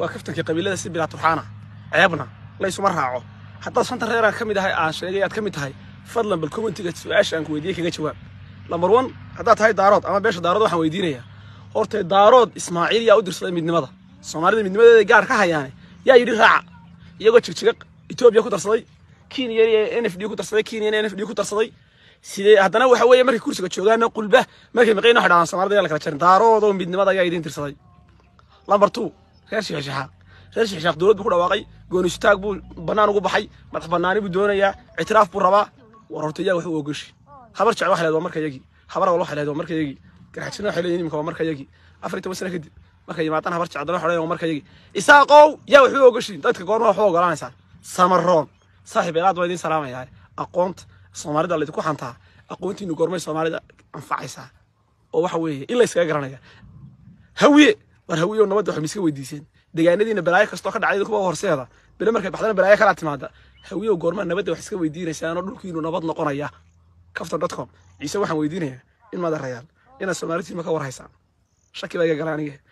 waa kaftanka qabiilada sida bilaaturxaana ceebna laysuma raaco haddaad shanta reer ka mid ahay aan sheegay aad ka mid tahay fadlan bal kommentiga su-aasha aan ku weydiiyey kaga jawaab lambar one haddaad tahay daarood ama beesha daarood waxaan weydiinayaa horta daarood ismaaciil yaa u dirsaday midnimada soomaalida midnimadeeday gaar ka hayaane yaa yidhi raaca iyagoo jigjiga etoobiya ku darsaday kenya n f d ku darsaday kenya n f d ku darsaday sidee haddana waxa weeye markay kursiga joogaana qulba markay maqayn wax dhahaan soomaalida yaa la kala jarin daarood oo midnimada ayaa idiin tirsaday lambar two reer shixshaxaaq reer shixshaaq dowlad buu ku dhawaaqay goonistaag buu bannaan ugu baxay madax bannaani buu doonayaa ictiraaf buu rabaa war horta iyaga waxba ogoshi habar jecel waxay lehed marka iyagii habar wal waxay lehed waa marka iyagii garxajina waxay leeyihin iminka marka iyagii afar iyo toban sano kadib markay yimaadaan habar jecel waxay marka iyagii isaaqow yaa waxba ogoshi dadka goorma waxba ogolaanaysaan samaroon saaxiib eelaad waa idiin salaamayaa aqoonta soomaalida la idinku aqoontiinu goormay soomaalida anfacaysaa oo waxa weeye in la garanaya hawiye war hawiyo nabadda waxay miska weydiiseen degaanadiina balaayo kastoo ka dhacday kuwa horseeda bile markay baxdana balaayo kalaa timaada hawiyow goormaa nabadda wax iska weydiinaysaanoo dhulkiinu nabad noqonaya kaftor dot com ciise waxaan weydiinayaa in maada rayaal inaad soomaalitiin ma ka warhaysaan shaki baa iga gala anige